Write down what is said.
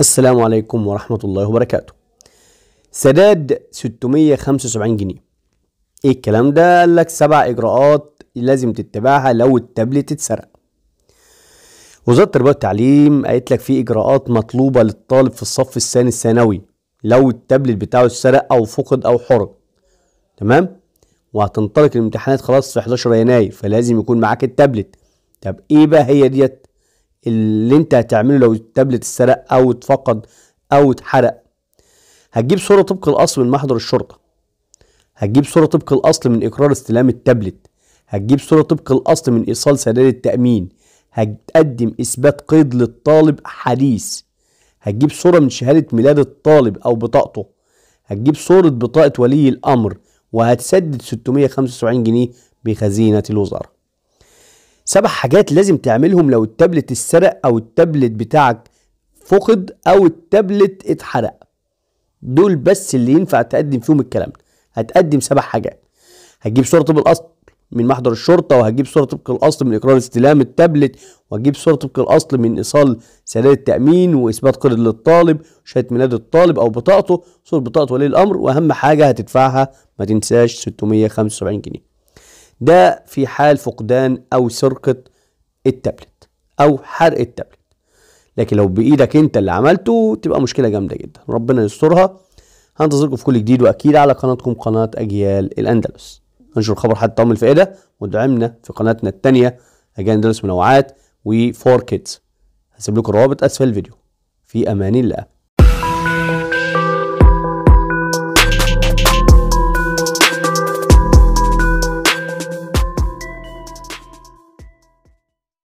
السلام عليكم ورحمة الله وبركاته سداد 675 جنيه ايه الكلام ده قال لك سبع اجراءات لازم تتبعها لو التابلت اتسرق وزارة التربية والتعليم قالت لك في اجراءات مطلوبة للطالب في الصف الثاني الثانوي لو التابلت بتاعه اتسرق او فقد او حرق تمام وهتنطلق الامتحانات خلاص في 11 يناير فلازم يكون معاك التابلت طب ايه بقى هي ديت اللي انت هتعمله لو التابلت اتسرق او اتفقد او اتحرق هتجيب صورة طبق الاصل من محضر الشرطة هتجيب صورة طبق الاصل من اقرار استلام التابلت هتجيب صورة طبق الاصل من ايصال سداد التأمين هتقدم اثبات قيد للطالب حديث هتجيب صورة من شهادة ميلاد الطالب او بطاقته هتجيب صورة بطاقة ولي الامر وهتسدد 675 جنيه بخزينة الوزارة سبع حاجات لازم تعملهم لو التابلت اتسرق او التابلت بتاعك فقد او التابلت اتحرق دول بس اللي ينفع تقدم فيهم الكلام ده هتقدم سبع حاجات هتجيب صورة الاصل من محضر الشرطة وهتجيب صورة طبق الأصل من إقرار استلام التابلت وهتجيب صورة طبق الأصل من إيصال سداد التأمين وإثبات قرض للطالب شهادة ميلاد الطالب أو بطاقته صورة بطاقة ولي الأمر وأهم حاجة هتدفعها ما تنساش 675 جنيه ده في حال فقدان أو سرقة التابلت أو حرق التابلت لكن لو بإيدك أنت اللي عملته تبقى مشكلة جامدة جدا ربنا يسترها هنتظركم في كل جديد وأكيد على قناتكم قناة أجيال الأندلس انشر خبر حتى تطمن الفائدة ودعمنا في قناتنا التانية أجيال الأندلس منوعات وفور كيدز هسيب لكم الروابط أسفل الفيديو في أمان الله